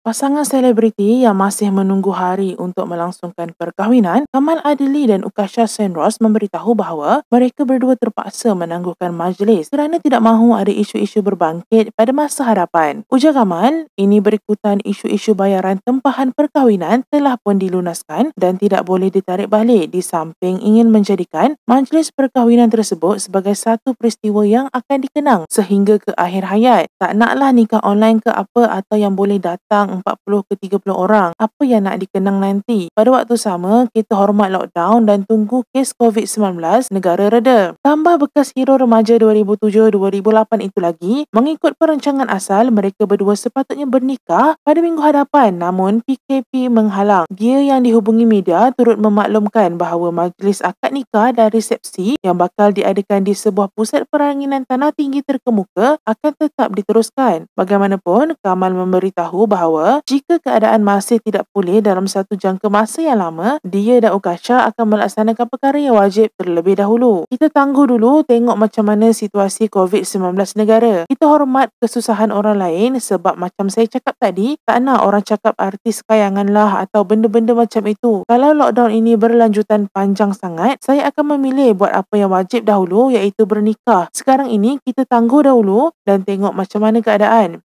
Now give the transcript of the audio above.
Pasangan selebriti yang masih menunggu hari untuk melangsungkan perkahwinan, Kamal Adili dan Ukasha Senros memberitahu bahawa mereka berdua terpaksa menangguhkan majlis kerana tidak mahu ada isu-isu berbangkit pada masa hadapan. Ujar Kamal, ini berikutan isu-isu bayaran tempahan perkahwinan telah pun dilunaskan dan tidak boleh ditarik balik di samping ingin menjadikan majlis perkahwinan tersebut sebagai satu peristiwa yang akan dikenang sehingga ke akhir hayat. Tak naklah nikah online ke apa atau yang boleh datang yang 40 ke 30 orang. Apa yang nak dikenang nanti? Pada waktu sama, kita hormat lockdown dan tunggu kes COVID-19 negara reda. Tambah bekas hero remaja 2007-2008 itu lagi, mengikut perancangan asal, mereka berdua sepatutnya bernikah pada minggu hadapan namun PKP menghalang. Dia yang dihubungi media turut memaklumkan bahawa majlis akad nikah dan resepsi yang bakal diadakan di sebuah pusat peranginan tanah tinggi terkemuka akan tetap diteruskan. Bagaimanapun, Kamal memberitahu bahawa bahawa jika keadaan masih tidak pulih dalam satu jangka masa yang lama, dia dan Ukasha akan melaksanakan perkara yang wajib terlebih dahulu. Kita tangguh dulu tengok macam mana situasi COVID-19 negara. Kita hormat kesusahan orang lain sebab macam saya cakap tadi, tak nak orang cakap artis kayangan lah atau benda-benda macam itu. Kalau lockdown ini berlanjutan panjang sangat, saya akan memilih buat apa yang wajib dahulu iaitu bernikah. Sekarang ini kita tangguh dahulu dan tengok macam mana keadaan.